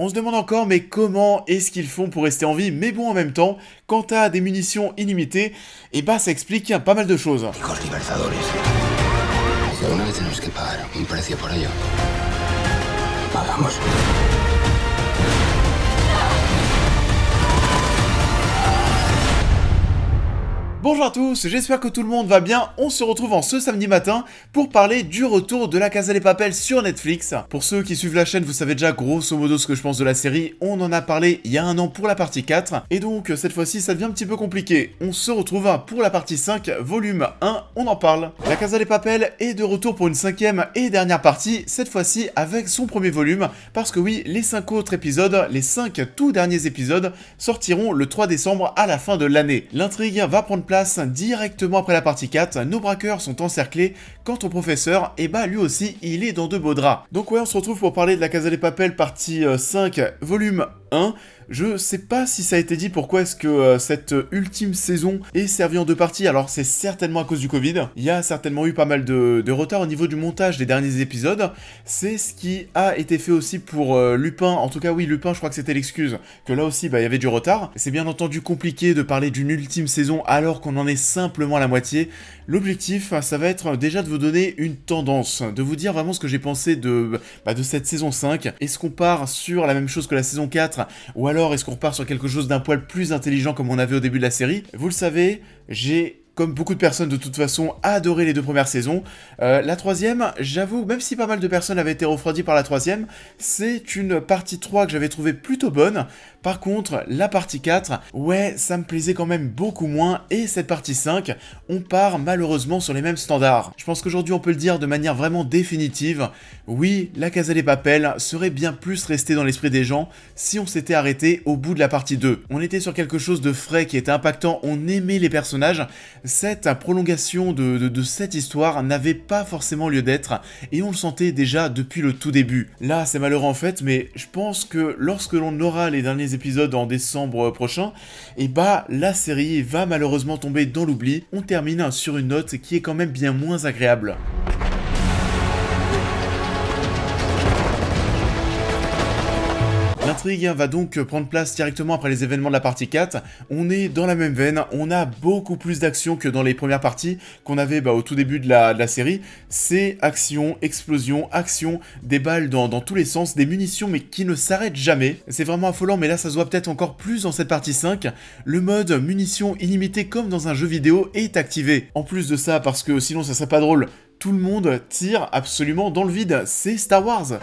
On se demande encore mais comment est-ce qu'ils font pour rester en vie Mais bon en même temps, quant à des munitions illimitées, et eh bah ben, ça explique pas mal de choses. Bonjour à tous, j'espère que tout le monde va bien. On se retrouve en ce samedi matin pour parler du retour de la Casa des Papels sur Netflix. Pour ceux qui suivent la chaîne, vous savez déjà grosso modo ce que je pense de la série. On en a parlé il y a un an pour la partie 4. Et donc cette fois-ci, ça devient un petit peu compliqué. On se retrouve pour la partie 5, volume 1, on en parle. La Casa des Papels est de retour pour une cinquième et dernière partie, cette fois-ci avec son premier volume. Parce que oui, les 5 autres épisodes, les 5 tout derniers épisodes, sortiront le 3 décembre à la fin de l'année. L'intrigue va prendre place directement après la partie 4, nos braqueurs sont encerclés Quant au professeur, et eh bah ben, lui aussi, il est dans de beaux draps. Donc ouais, on se retrouve pour parler de la Casa des Papel partie 5, euh, volume 1. Je sais pas si ça a été dit pourquoi est-ce que euh, cette ultime saison est servie en deux parties. Alors c'est certainement à cause du Covid. Il y a certainement eu pas mal de, retard au niveau du montage des derniers épisodes. C'est ce qui a été fait aussi pour euh, Lupin. En tout cas oui, Lupin, je crois que c'était l'excuse. Que là aussi, bah, il y avait du retard. C'est bien entendu compliqué de parler d'une ultime saison alors qu'on en est simplement à la moitié. L'objectif, ça va être déjà de vous donner une tendance, de vous dire vraiment ce que j'ai pensé de, bah, de cette saison 5. Est-ce qu'on part sur la même chose que la saison 4 ou alors est-ce qu'on repart sur quelque chose d'un poil plus intelligent comme on avait au début de la série Vous le savez, j'ai comme beaucoup de personnes de toute façon, adoré les deux premières saisons. Euh, la troisième, j'avoue, même si pas mal de personnes avaient été refroidies par la troisième, c'est une partie 3 que j'avais trouvé plutôt bonne. Par contre, la partie 4, ouais, ça me plaisait quand même beaucoup moins, et cette partie 5, on part malheureusement sur les mêmes standards. Je pense qu'aujourd'hui on peut le dire de manière vraiment définitive, oui, la Casa des Papel serait bien plus restée dans l'esprit des gens si on s'était arrêté au bout de la partie 2. On était sur quelque chose de frais qui était impactant, on aimait les personnages, cette prolongation de, cette histoire n'avait pas forcément lieu d'être et on le sentait déjà depuis le tout début. Là, c'est malheureux en fait, mais je pense que lorsque l'on aura les derniers épisodes en décembre prochain, et eh bah la série va malheureusement tomber dans l'oubli. On termine sur une note qui est quand même bien moins agréable. intrigue va donc prendre place directement après les événements de la partie 4. On est dans la même veine, on a beaucoup plus d'action que dans les premières parties qu'on avait bah, au tout début de la, série. C'est action, explosion, action, des balles dans, dans, tous les sens, des munitions mais qui ne s'arrêtent jamais. C'est vraiment affolant mais là ça se voit peut-être encore plus dans cette partie 5. Le mode munitions illimitées comme dans un jeu vidéo est activé. En plus de ça, parce que sinon ça serait pas drôle, tout le monde tire absolument dans le vide, c'est Star Wars.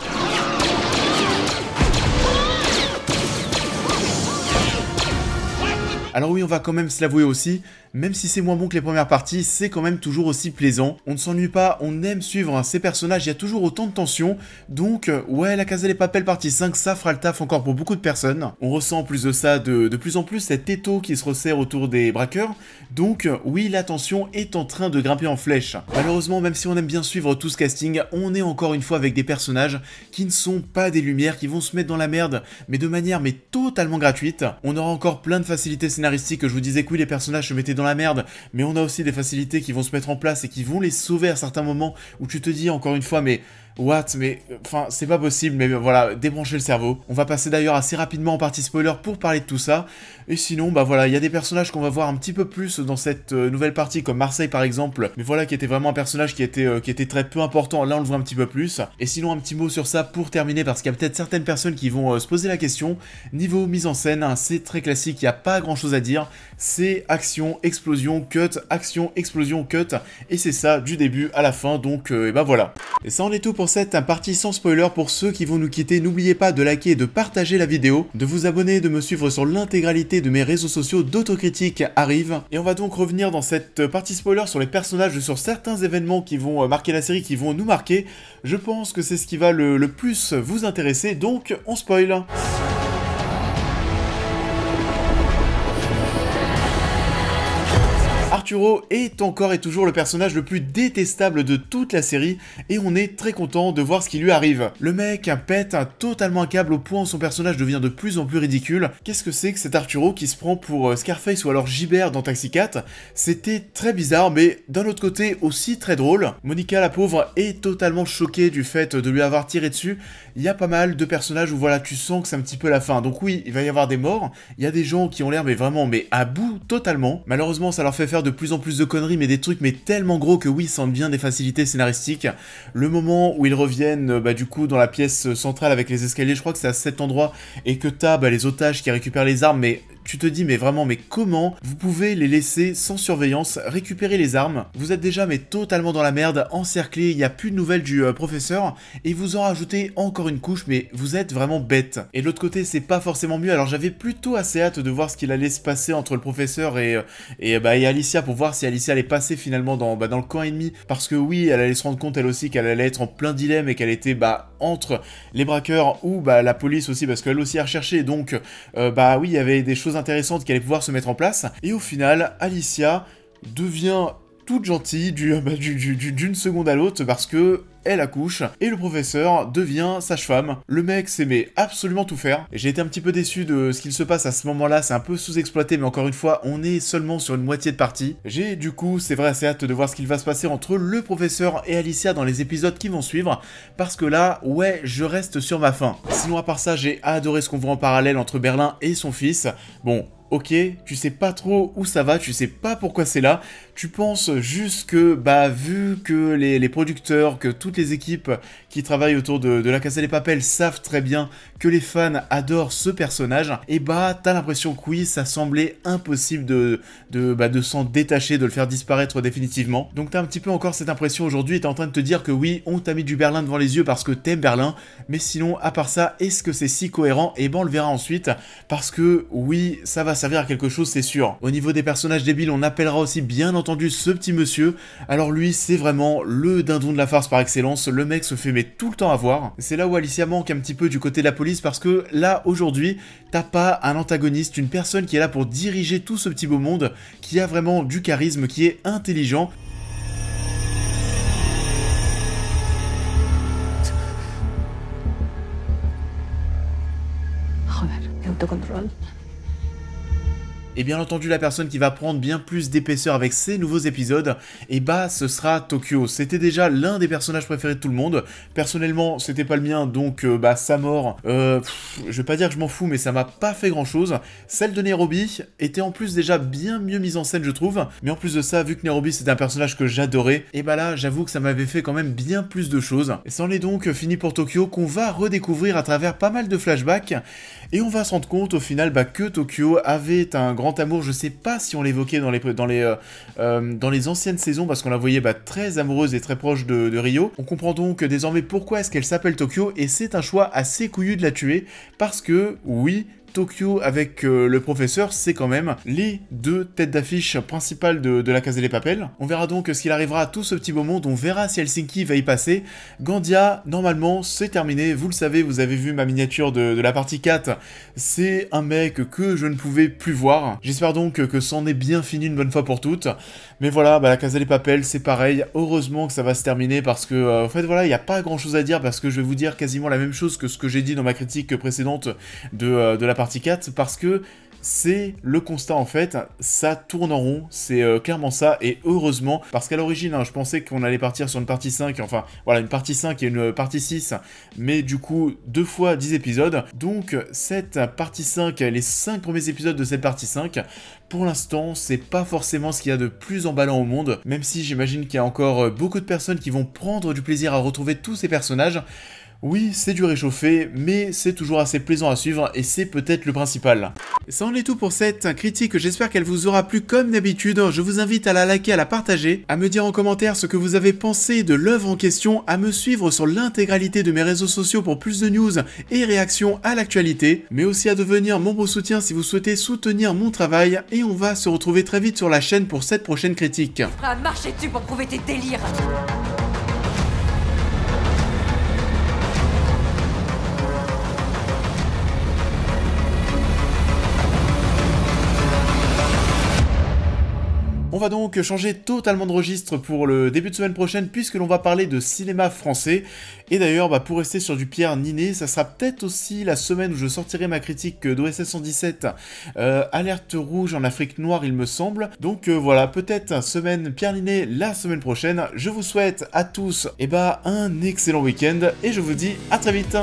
Alors oui, on va quand même se l'avouer aussi, même si c'est moins bon que les premières parties, c'est quand même toujours aussi plaisant. On ne s'ennuie pas, on aime suivre hein. ces personnages, il y a toujours autant de tension. Donc, euh, ouais, la Casa des Papel partie 5, ça fera le taf encore pour beaucoup de personnes. On ressent plus de ça de, plus en plus cet étau qui se resserre autour des braqueurs. Donc, euh, oui, la tension est en train de grimper en flèche. Malheureusement, même si on aime bien suivre tout ce casting, on est encore une fois avec des personnages qui ne sont pas des lumières, qui vont se mettre dans la merde, mais de manière mais totalement gratuite. On aura encore plein de facilités scénaristiques. Je vous disais que oui, les personnages se mettaient dans la merde, mais on a aussi des facilités qui vont se mettre en place et qui vont les sauver à certains moments où tu te dis encore une fois, mais What Mais enfin, c'est pas possible, mais voilà, débrancher le cerveau. On va passer d'ailleurs assez rapidement en partie spoiler pour parler de tout ça. Et sinon, bah voilà, il y a des personnages qu'on va voir un petit peu plus dans cette euh, nouvelle partie, comme Marseille par exemple. Mais voilà, qui était vraiment un personnage qui était, euh, qui était très peu important. Là, on le voit un petit peu plus. Et sinon, un petit mot sur ça pour terminer, parce qu'il y a peut-être certaines personnes qui vont euh, se poser la question. Niveau mise en scène, hein, c'est très classique, il n'y a pas grand chose à dire. C'est action, explosion, cut, action, explosion, cut. Et c'est ça du début à la fin. Donc, et bah voilà. Et ça on est tout pour c'est cette partie sans spoiler pour ceux qui vont nous quitter. N'oubliez pas de liker et de partager la vidéo, de vous abonner, de me suivre sur l'intégralité de mes réseaux sociaux d'autocritique arrive. Et on va donc revenir dans cette partie spoiler sur les personnages, sur certains événements qui vont euh, marquer la série, qui vont nous marquer. Je pense que c'est ce qui va le plus vous intéresser, donc on spoil. Arturo est encore et toujours le personnage le plus détestable de toute la série et on est très content de voir ce qui lui arrive. Le mec pète totalement un câble au point où son personnage devient de plus en plus ridicule. Qu'est-ce que c'est que cet Arturo qui se prend pour euh, Scarface ou alors Gibert dans Taxi 4 C'était très bizarre mais d'un autre côté aussi très drôle. Monica la pauvre est totalement choquée du fait de lui avoir tiré dessus. Il y a pas mal de personnages où voilà tu sens que c'est un petit peu la fin. Donc oui, il va y avoir des morts, il y a des gens qui ont l'air mais vraiment mais à bout totalement. Malheureusement ça leur fait faire de plus en plus de conneries, mais des trucs mais tellement gros que oui, sentent bien des facilités scénaristiques. Le moment où ils reviennent, euh, bah, du coup, dans la pièce centrale avec les escaliers, je crois que c'est à cet endroit, et que t'as bah, les otages qui récupèrent les armes, mais tu te dis mais vraiment mais comment vous pouvez les laisser sans surveillance récupérer les armes Vous êtes déjà mais totalement dans la merde, encerclé, il n'y a plus de nouvelles du euh, professeur et vous en rajoutez encore une couche mais vous êtes vraiment bête. Et de l'autre côté c'est pas forcément mieux alors j'avais plutôt assez hâte de voir ce qu'il allait se passer entre le professeur et, euh, et, bah, et Alicia pour voir si Alicia allait passer finalement dans, bah, dans le camp ennemi parce que oui elle allait se rendre compte elle aussi qu'elle allait être en plein dilemme et qu'elle était bah entre les braqueurs ou bah, la police aussi parce qu'elle aussi a recherché donc euh, bah oui il y avait des choses intéressantes qui allaient pouvoir se mettre en place et au final Alicia devient toute gentille bah, d'une du, seconde à l'autre parce que elle accouche, et le professeur devient sage-femme. Le mec s'aimait absolument tout faire. J'ai été un petit peu déçu de ce qu'il se passe à ce moment-là, c'est un peu sous-exploité, mais encore une fois, on est seulement sur une moitié de partie. J'ai du coup, c'est vrai, assez hâte de voir ce qu'il va se passer entre le professeur et Alicia dans les épisodes qui vont suivre, parce que là, ouais, je reste sur ma faim. Sinon, à part ça, j'ai adoré ce qu'on voit en parallèle entre Berlin et son fils. Bon, ok, tu sais pas trop où ça va, tu sais pas pourquoi c'est là, tu penses juste que, bah, vu que les, producteurs, que toutes les équipes qui travaillent autour de, la Casa des Papels savent très bien que les fans adorent ce personnage, et eh bah, t'as l'impression que oui, ça semblait impossible de, bah, de, s'en détacher, de le faire disparaître définitivement. Donc t'as un petit peu encore cette impression aujourd'hui, t'es en train de te dire que oui, on t'a mis du Berlin devant les yeux parce que t'aimes Berlin, mais sinon, à part ça, est-ce que c'est si cohérent Et eh ben, on le verra ensuite, parce que oui, ça va quelque chose, c'est sûr. Au niveau des personnages débiles, on appellera aussi bien entendu ce petit monsieur. Alors lui, c'est vraiment le dindon de la farce par excellence. Le mec se fait mais tout le temps avoir. C'est là où Alicia manque un petit peu du côté de la police parce que là, aujourd'hui, t'as pas un antagoniste, une personne qui est là pour diriger tout ce petit beau monde, qui a vraiment du charisme, qui est intelligent et bien entendu, la personne qui va prendre bien plus d'épaisseur avec ces nouveaux épisodes, et eh bah ce sera Tokyo. C'était déjà l'un des personnages préférés de tout le monde. Personnellement, c'était pas le mien, donc euh, bah sa mort, euh, je vais pas dire que je m'en fous, mais ça m'a pas fait grand chose. Celle de Nairobi était en plus déjà bien mieux mise en scène, je trouve. Mais en plus de ça, vu que Nairobi c'était un personnage que j'adorais, et eh bah là, j'avoue que ça m'avait fait quand même bien plus de choses. Et c'en est donc fini pour Tokyo, qu'on va redécouvrir à travers pas mal de flashbacks. Et on va se rendre compte au final bah, que Tokyo avait un grand amour, je ne sais pas si on l'évoquait dans les, dans, les, euh, euh, dans les anciennes saisons parce qu'on la voyait bah, très amoureuse et très proche de, Rio. On comprend donc désormais pourquoi est-ce qu'elle s'appelle Tokyo et c'est un choix assez couillu de la tuer parce que oui, Tokyo avec euh, le professeur, c'est quand même les deux têtes d'affiche principales de, la case des Papels. On verra donc ce qu'il arrivera à tout ce petit moment, on verra si Helsinki va y passer. Gandia, normalement, c'est terminé, vous le savez, vous avez vu ma miniature de, la partie 4, c'est un mec que je ne pouvais plus voir. J'espère donc que c'en est bien fini une bonne fois pour toutes. Mais voilà, bah, la case des Papels, c'est pareil, heureusement que ça va se terminer parce que, euh, en fait, voilà, il n'y a pas grand chose à dire parce que je vais vous dire quasiment la même chose que ce que j'ai dit dans ma critique précédente de, euh, de la partie parce que c'est le constat en fait, ça tourne en rond, c'est euh, clairement ça, et heureusement, parce qu'à l'origine, hein, je pensais qu'on allait partir sur une partie 5, enfin voilà, une partie 5 et une euh, partie 6, mais du coup, deux fois 10 épisodes, donc cette partie 5, les 5 premiers épisodes de cette partie 5, pour l'instant, c'est pas forcément ce qu'il y a de plus emballant au monde, même si j'imagine qu'il y a encore euh, beaucoup de personnes qui vont prendre du plaisir à retrouver tous ces personnages, oui, c'est du réchauffé, mais c'est toujours assez plaisant à suivre et c'est peut-être le principal. Ça en est tout pour cette critique, j'espère qu'elle vous aura plu comme d'habitude. Je vous invite à la liker, à la partager, à me dire en commentaire ce que vous avez pensé de l'œuvre en question, à me suivre sur l'intégralité de mes réseaux sociaux pour plus de news et réactions à l'actualité, mais aussi à devenir mon beau soutien si vous souhaitez soutenir mon travail et on va se retrouver très vite sur la chaîne pour cette prochaine critique. À marcher dessus pour prouver tes délires On va donc changer totalement de registre pour le début de semaine prochaine puisque l'on va parler de cinéma français. Et d'ailleurs, bah, pour rester sur du Pierre Niné, ça sera peut-être aussi la semaine où je sortirai ma critique d'OS 117, euh, Alerte rouge en Afrique noire il me semble. Donc euh, voilà, peut-être semaine Pierre niné la semaine prochaine. Je vous souhaite à tous eh bah, un excellent week-end et je vous dis à très vite.